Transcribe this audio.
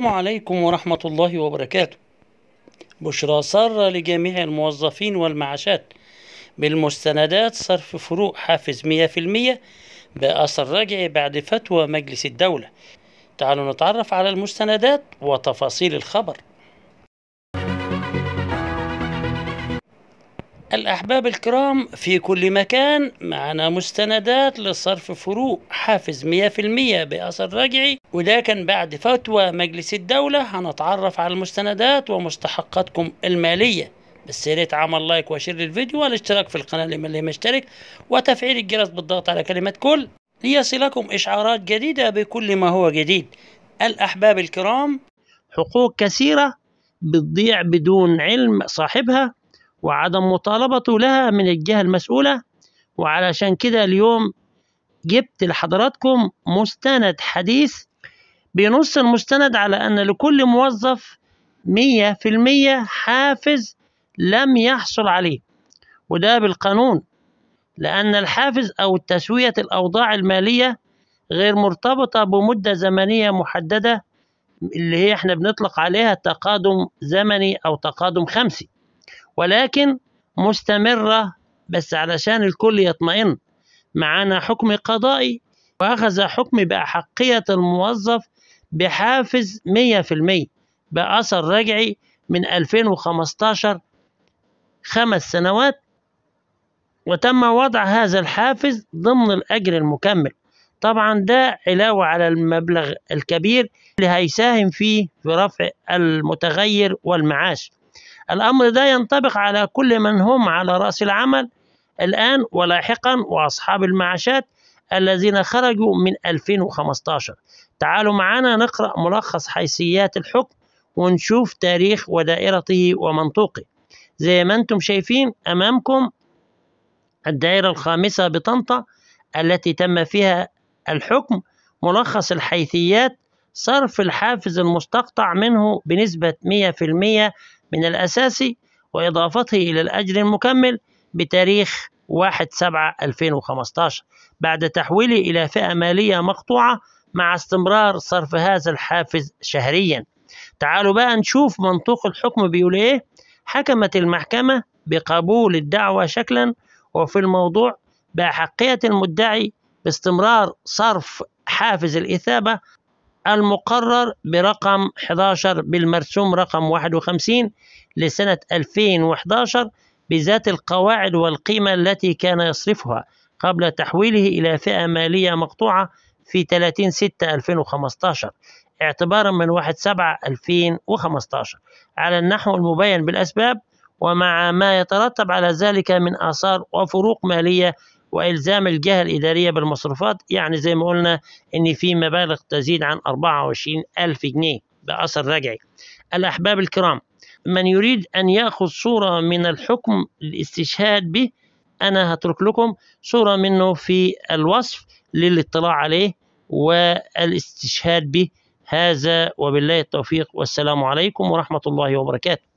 السلام عليكم ورحمة الله وبركاته بشرى سارة لجميع الموظفين والمعاشات بالمستندات صرف فروق حافز 100% بأثر رجعي بعد فتوى مجلس الدولة تعالوا نتعرف على المستندات وتفاصيل الخبر الأحباب الكرام في كل مكان معنا مستندات لصرف فروق حافز 100% بأثر رجعي وده كان بعد فتوى مجلس الدولة هنتعرف على المستندات ومستحقاتكم المالية بس يا ريت عمل لايك وشير للفيديو والاشتراك في القناة اللي مشترك وتفعيل الجرس بالضغط على كلمة كل ليصلكم إشعارات جديدة بكل ما هو جديد الأحباب الكرام حقوق كثيرة بتضيع بدون علم صاحبها وعدم مطالبته لها من الجهة المسؤولة وعلشان كده اليوم جبت لحضراتكم مستند حديث بينص المستند على أن لكل موظف مية في المية حافز لم يحصل عليه وده بالقانون لأن الحافز أو تسوية الأوضاع المالية غير مرتبطة بمدة زمنية محددة اللي هي احنا بنطلق عليها تقادم زمني أو تقادم خمسي ولكن مستمرة بس علشان الكل يطمئن معانا حكم قضائي وأخذ حكم بأحقية الموظف بحافز 100% بأثر رجعي من 2015 خمس سنوات وتم وضع هذا الحافز ضمن الأجر المكمل طبعا ده علاوة على المبلغ الكبير اللي هيساهم فيه في رفع المتغير والمعاش الأمر ده ينطبق على كل من هم على رأس العمل الآن ولاحقا وأصحاب المعاشات الذين خرجوا من 2015 تعالوا معنا نقرأ ملخص حيثيات الحكم ونشوف تاريخ ودائرته ومنطوقه زي ما انتم شايفين أمامكم الدائرة الخامسة بطنطا التي تم فيها الحكم ملخص الحيثيات صرف الحافز المستقطع منه بنسبة 100% من الأساسي وإضافته إلى الأجر المكمل بتاريخ 1/7/2015 بعد تحويله إلى فئة مالية مقطوعة مع استمرار صرف هذا الحافز شهريا تعالوا بقى نشوف منطوق الحكم بيقول إيه حكمت المحكمة بقبول الدعوة شكلا وفي الموضوع بأحقية المدعي باستمرار صرف حافز الإثابة المقرر برقم 11 بالمرسوم رقم 51 لسنة 2011 بذات القواعد والقيمة التي كان يصرفها قبل تحويله إلى فئة مالية مقطوعة في 30 6 2015 اعتبارا من 1 7 2015 على النحو المبين بالأسباب ومع ما يترتب على ذلك من آثار وفروق مالية والزام الجهه الاداريه بالمصروفات يعني زي ما قلنا ان في مبالغ تزيد عن 24 الف جنيه باثر رجعي الاحباب الكرام من يريد أن يأخذ صورة من الحكم الاستشهاد به أنا هترك لكم صورة منه في الوصف للاطلاع عليه والاستشهاد به هذا وبالله التوفيق والسلام عليكم ورحمة الله وبركاته